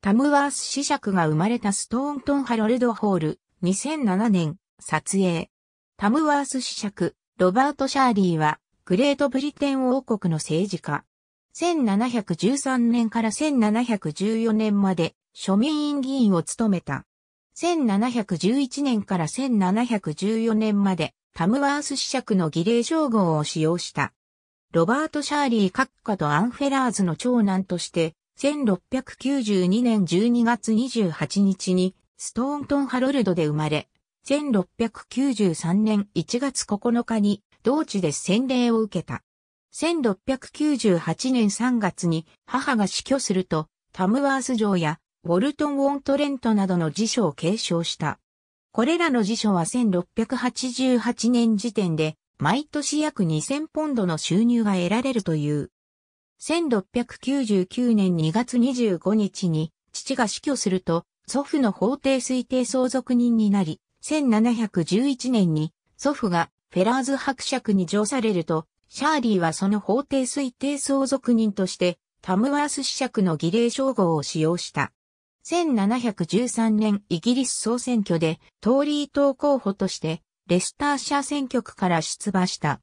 タムワース子爵が生まれたストーントンハロルドホール、2007年、撮影。タムワース子爵、ロバート・シャーリーは、グレートブリテン王国の政治家。1713年から1714年まで、庶民院議員を務めた。1711年から1714年まで、タムワース子爵の儀礼称号を使用した。ロバート・シャーリー閣下とアンフェラーズの長男として、1692年12月28日にストーントンハロルドで生まれ、1693年1月9日に同地で洗礼を受けた。1698年3月に母が死去すると、タムワース城やウォルトン・ウォントレントなどの辞書を継承した。これらの辞書は1688年時点で毎年約2000ポンドの収入が得られるという1699年2月25日に父が死去すると、祖父の法定推定相続人になり、1711年に祖父がフェラーズ伯爵に上されると、シャーリーはその法定推定相続人として、タムワース子爵の儀礼称号を使用した。1713年イギリス総選挙で、トーリー党候補として、レスター社選挙区から出馬した。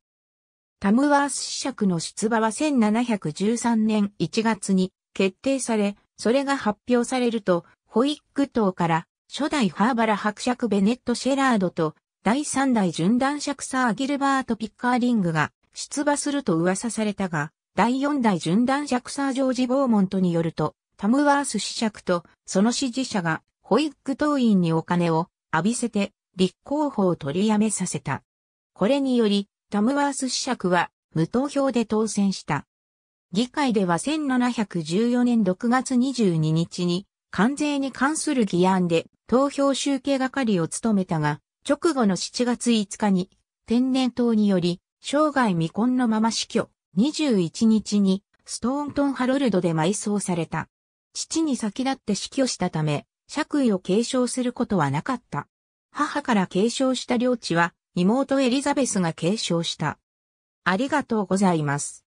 タムワース子爵の出馬は1713年1月に決定され、それが発表されると、ホイッグ島から初代ハーバラ伯爵ベネット・シェラードと第3代シャ爵サー・ギルバート・ピッカーリングが出馬すると噂されたが、第4代シャ爵サー・ジョージ・ボーモントによると、タムワース子爵とその支持者がホイッグ党員にお金を浴びせて立候補を取りやめさせた。これにより、タムワース子爵は無投票で当選した。議会では1714年6月22日に関税に関する議案で投票集計係を務めたが、直後の7月5日に天然痘により生涯未婚のまま死去、21日にストーントンハロルドで埋葬された。父に先立って死去したため、爵位を継承することはなかった。母から継承した領地は妹エリザベスが継承した。ありがとうございます。